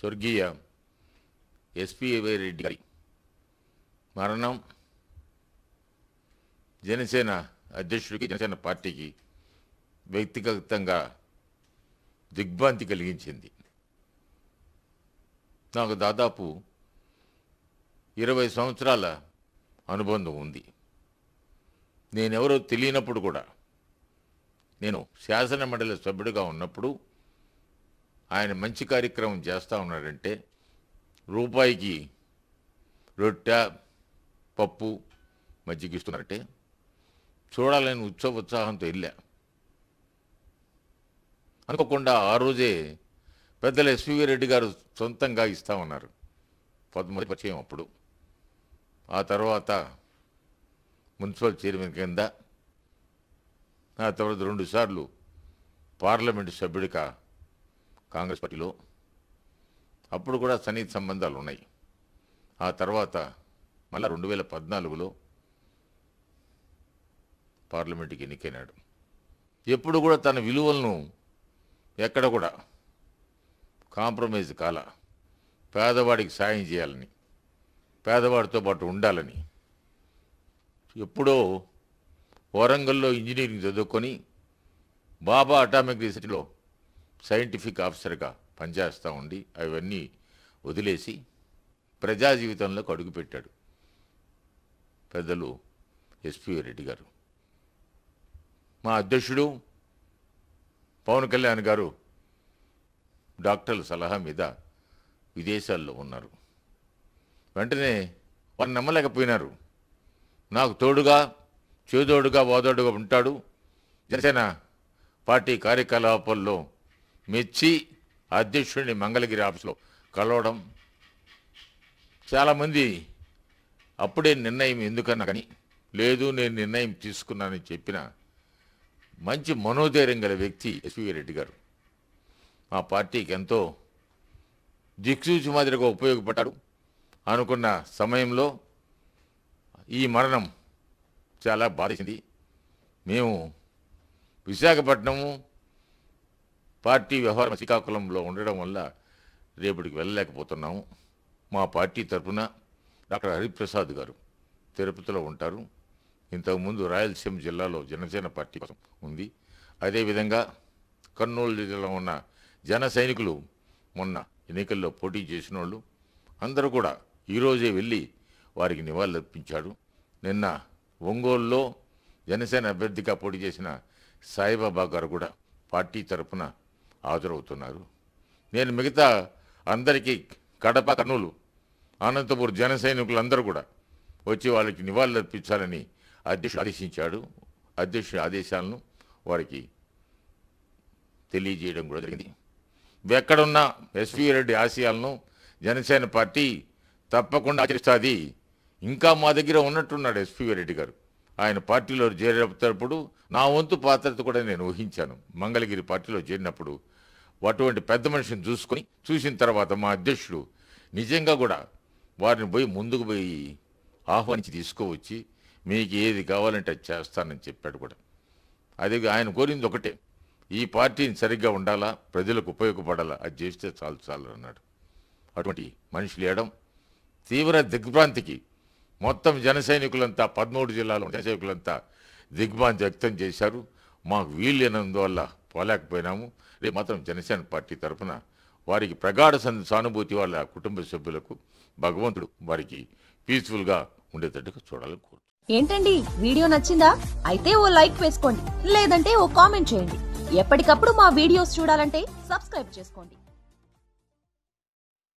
స్వర్గీయ ఎస్పివై రెడ్డి గారి మరణం జనసేన అధ్యక్షుడికి జనసేన పార్టీకి వ్యక్తిగతంగా దిగ్భ్రాంతి కలిగించింది నాకు దాదాపు ఇరవై సంవత్సరాల అనుబంధం ఉంది నేనెవరో తెలియనప్పుడు కూడా నేను శాసన మండలి సభ్యుడిగా ఉన్నప్పుడు ఆయన మంచి కార్యక్రమం చేస్తూ ఉన్నాడంటే రూపాయికి రొట్టె పప్పు మజ్జిగిస్తున్నారంటే చూడాలని ఉత్సవ ఉత్సాహంతో వెళ్ళా అనుకోకుండా ఆ రోజే పెద్దలు ఎస్వి రెడ్డి గారు సొంతంగా ఇస్తా ఉన్నారు పద్మ పరిచయం అప్పుడు ఆ తర్వాత మున్సిపల్ చైర్మన్ కింద ఆ తర్వాత రెండుసార్లు పార్లమెంటు సభ్యుడిగా కాంగ్రెస్ పార్టీలో అప్పుడు కూడా సన్నిహిత సంబంధాలు ఉన్నాయి ఆ తర్వాత మళ్ళా రెండు వేల పద్నాలుగులో పార్లమెంటుకి ఎన్నికైనాడు ఎప్పుడు కూడా తన విలువలను ఎక్కడ కూడా కాంప్రమైజ్ కాల పేదవాడికి సాయం చేయాలని పేదవాడితో పాటు ఉండాలని ఎప్పుడో వరంగల్లో ఇంజనీరింగ్ చదువుకొని బాబా అటామిక్ రీసెర్చ్లో సైంటిఫిక్ ఆఫీసర్గా పనిచేస్తూ ఉండి అవన్నీ వదిలేసి ప్రజా జీవితంలోకి అడుగుపెట్టాడు పెద్దలు ఎస్పి రెడ్డి గారు మా అధ్యక్షుడు పవన్ కళ్యాణ్ గారు డాక్టర్ల సలహా మీద విదేశాల్లో ఉన్నారు వెంటనే వారిని నమ్మలేకపోయినారు నాకు తోడుగా చేదోడుగా ఓదోడుగా ఉంటాడు జనసేన పార్టీ కార్యకలాపాల్లో మెచ్చి అధ్యక్షుడిని మంగళగిరి ఆఫీస్లో కలవడం చాలామంది అప్పుడే నిర్ణయం ఎందుకన్నా కానీ లేదు నేను నిర్ణయం తీసుకున్నానని చెప్పిన మంచి మనోధైర్యం గల వ్యక్తి ఎస్వి రెడ్డి గారు మా పార్టీకి ఎంతో దిక్సూచి మాదిరిగా ఉపయోగపడ్డాడు అనుకున్న సమయంలో ఈ మరణం చాలా బాధించింది మేము విశాఖపట్నము పార్టీ వ్యవహారం శ్రీకాకుళంలో ఉండడం వల్ల రేపటికి వెళ్ళలేకపోతున్నాము మా పార్టీ తరఫున డాక్టర్ హరిప్రసాద్ గారు తిరుపతిలో ఉంటారు ఇంతకుముందు రాయలసీమ జిల్లాలో జనసేన పార్టీ కోసం ఉంది అదేవిధంగా కర్నూలు జిల్లాలో ఉన్న జన సైనికులు మొన్న ఎన్నికల్లో పోటీ చేసిన వాళ్ళు అందరూ కూడా ఈరోజే వెళ్ళి వారికి నివాళులర్పించాడు నిన్న ఒంగోలులో జనసేన అభ్యర్థిగా పోటీ చేసిన సాయిబాబా గారు కూడా పార్టీ తరఫున హాజరవుతున్నారు నేను మిగతా అందరికీ కడప కర్నూలు అనంతపూర్ జన సైనికులందరూ కూడా వచ్చి వాళ్ళకి నివాళులర్పించాలని అధ్యక్షుడు ఆదేశించాడు అధ్యక్షుడి ఆదేశాలను వారికి తెలియజేయడం కూడా జరిగింది ఎక్కడున్న ఎస్వీ రెడ్డి ఆశయాలను జనసేన పార్టీ తప్పకుండా ఆచరిస్తుంది ఇంకా మా దగ్గర ఉన్నట్టున్నాడు ఎస్పీవీ రెడ్డి గారు ఆయన పార్టీలో చేరేటప్పుడు నా వంతు పాత్రత కూడా నేను ఊహించాను మంగళగిరి పార్టీలో చేరినప్పుడు అటువంటి పెద్ద మనిషిని చూసుకొని చూసిన తర్వాత మా అధ్యక్షుడు నిజంగా కూడా వారిని పోయి ముందుకు పోయి ఆహ్వానించి తీసుకువచ్చి మీకు ఏది కావాలంటే అది చేస్తానని చెప్పాడు కూడా అది ఆయన కోరింది ఒకటే ఈ పార్టీని సరిగ్గా ఉండాలా ప్రజలకు ఉపయోగపడాలా అది చేస్తే చాలు చాలు అన్నాడు అటువంటి మనుషులు లేడం తీవ్ర దిగ్భ్రాంతికి మొత్తం జనసైనికులంతా పదమూడు జిల్లాలో సైనికులంతా దిగ్భాంతి వ్యక్తం చేశారు మాకు లేనందువల్ల పోలేకపోయినాము రేపు మాత్రం జనసేన పార్టీ తరఫున వారికి ప్రగాఢ సానుభూతి వాళ్ళ కుటుంబ సభ్యులకు భగవంతుడు వారికి పీస్ఫుల్గా ఉండేటట్టుగా చూడాలని కోరు ఏంటండి వీడియో నచ్చిందా అయితే ఓ లైక్ వేసుకోండి లేదంటే ఓ కామెంట్ చేయండి ఎప్పటికప్పుడు మా వీడియోస్ చూడాలంటే సబ్స్క్రైబ్ చేసుకోండి